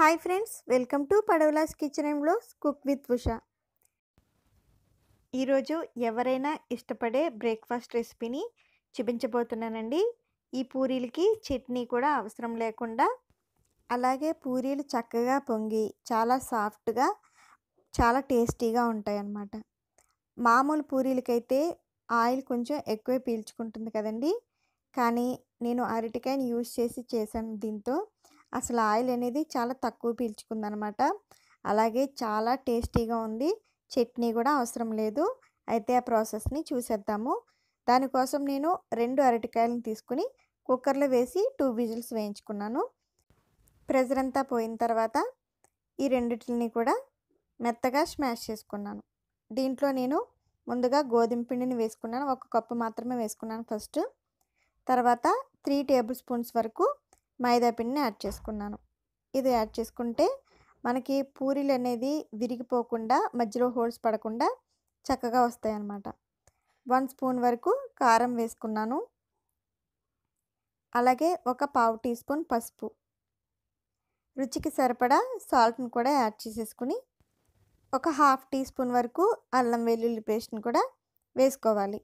hi friends welcome to పడవలాస్ kitchen and బ్లోస్ cook with Usha ఈరోజు ఎవరైనా ఇష్టపడే బ్రేక్ఫాస్ట్ రెసిపీని చూపించబోతున్నానండి ఈ పూరీలకి చట్నీ కూడా అవసరం లేకుండా అలాగే పూరీలు చక్కగా పొంగి చాలా సాఫ్ట్గా చాలా టేస్టీగా ఉంటాయి అన్నమాట మామూలు పూరీలకైతే ఆయిల్ కొంచెం ఎక్కువే పీల్చుకుంటుంది కదండి కానీ నేను అరటికాయని యూజ్ చేసి చేశాను దీంతో అసలు ఆయిల్ అనేది చాలా తక్కువ పీల్చుకుందనమాట అలాగే చాలా టేస్టీగా ఉంది చట్నీ కూడా అవసరం లేదు అయితే ఆ ప్రాసెస్ని చూసేద్దాము దానికోసం నేను రెండు అరటికాయలను తీసుకుని కుక్కర్లో వేసి టూ విజిల్స్ వేయించుకున్నాను ప్రెజర్ అంతా పోయిన తర్వాత ఈ రెండిటిని కూడా మెత్తగా స్మాష్ చేసుకున్నాను దీంట్లో నేను ముందుగా గోధుమ పిండిని వేసుకున్నాను ఒక కప్పు మాత్రమే వేసుకున్నాను ఫస్ట్ తర్వాత త్రీ టేబుల్ స్పూన్స్ వరకు మైదా పిండిని యాడ్ చేసుకున్నాను ఇది యాడ్ చేసుకుంటే మనకి పూరీలు అనేది విరిగిపోకుండా మధ్యలో హోల్స్ పడకుండా చక్కగా వస్తాయి అన్నమాట వన్ స్పూన్ వరకు కారం వేసుకున్నాను అలాగే ఒక పావు టీ స్పూన్ పసుపు రుచికి సరిపడా సాల్ట్ని కూడా యాడ్ చేసేసుకుని ఒక హాఫ్ టీ స్పూన్ వరకు అల్లం వెల్లుల్లి పేస్ట్ని కూడా వేసుకోవాలి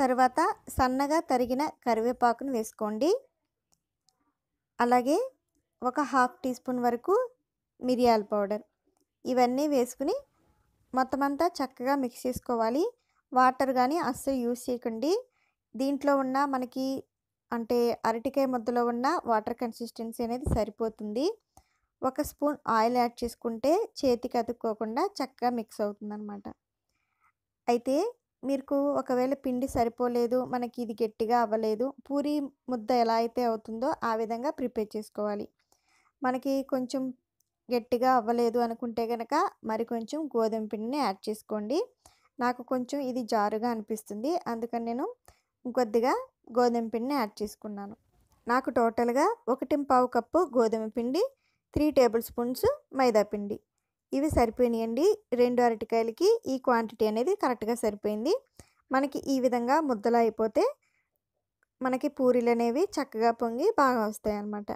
తర్వాత సన్నగా తరిగిన కరివేపాకును వేసుకోండి అలాగే ఒక హాఫ్ టీ స్పూన్ వరకు మిరియాల పౌడర్ ఇవన్నీ వేసుకుని మొత్తం అంతా చక్కగా మిక్స్ చేసుకోవాలి వాటర్ కానీ అస్సలు యూజ్ చేయకండి దీంట్లో ఉన్న మనకి అంటే అరటికాయ ముద్దలో ఉన్న వాటర్ కన్సిస్టెన్సీ అనేది సరిపోతుంది ఒక స్పూన్ ఆయిల్ యాడ్ చేసుకుంటే చేతికి అతుక్కోకుండా చక్కగా మిక్స్ అవుతుంది అయితే మీకు ఒకవేళ పిండి సరిపోలేదు మనకి ఇది గట్టిగా అవ్వలేదు పూరి ముద్ద ఎలా అయితే అవుతుందో ఆ విధంగా ప్రిపేర్ చేసుకోవాలి మనకి కొంచెం గట్టిగా అవ్వలేదు అనుకుంటే కనుక మరి కొంచెం గోధుమ పిండిని యాడ్ చేసుకోండి నాకు కొంచెం ఇది జారుగా అనిపిస్తుంది అందుకని నేను కొద్దిగా గోధుమ పిండిని యాడ్ చేసుకున్నాను నాకు టోటల్గా ఒకటి పావు కప్పు గోధుమ పిండి త్రీ టేబుల్ స్పూన్స్ మైదా పిండి ఇవి సరిపోయినాయండి రెండు అరటికాయలకి ఈ క్వాంటిటీ అనేది కరెక్ట్గా సరిపోయింది మనకి ఈ విధంగా ముద్దలు అయిపోతే మనకి పూరీలు అనేవి చక్కగా పొంగి బాగా వస్తాయి అన్నమాట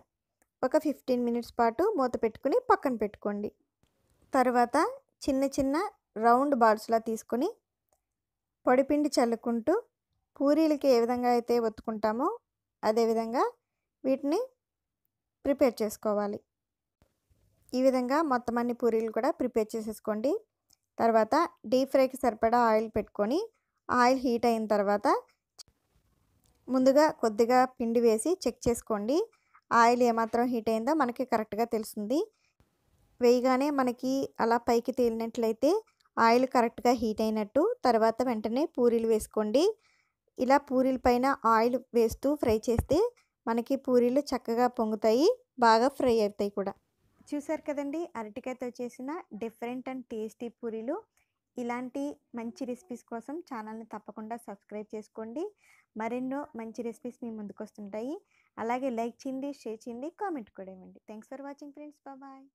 ఒక ఫిఫ్టీన్ మినిట్స్ పాటు మూత పెట్టుకుని పక్కన పెట్టుకోండి తర్వాత చిన్న చిన్న రౌండ్ బాల్స్లా తీసుకొని పొడిపిండి చల్లుకుంటూ పూరీలకి ఏ విధంగా అయితే ఒత్తుకుంటామో అదేవిధంగా వీటిని ప్రిపేర్ చేసుకోవాలి ఈ విధంగా మొత్తం అన్ని పూరీలు కూడా ప్రిపేర్ చేసేసుకోండి తర్వాత డీప్ ఫ్రైకి సరిపడా ఆయిల్ పెట్టుకొని ఆయిల్ హీట్ అయిన తర్వాత ముందుగా కొద్దిగా పిండి వేసి చెక్ చేసుకోండి ఆయిల్ ఏమాత్రం హీట్ అయిందో మనకి కరెక్ట్గా తెలుస్తుంది వేయగానే మనకి అలా పైకి తేలినట్లయితే ఆయిల్ కరెక్ట్గా హీట్ అయినట్టు తర్వాత వెంటనే పూరీలు వేసుకోండి ఇలా పూరీల పైన ఆయిల్ వేస్తూ ఫ్రై చేస్తే మనకి పూరీలు చక్కగా పొంగుతాయి బాగా ఫ్రై అవుతాయి కూడా చూసారు కదండి అరటికాయతో చేసిన డిఫరెంట్ అండ్ టేస్టీ పూరీలు ఇలాంటి మంచి రెసిపీస్ కోసం ఛానల్ని తప్పకుండా సబ్స్క్రైబ్ చేసుకోండి మరెన్నో మంచి రెసిపీస్ మీ ముందుకు వస్తుంటాయి అలాగే లైక్ చేయండి షేర్ చేయండి కామెంట్ కూడా ఇవ్వండి thanks for watching friends bye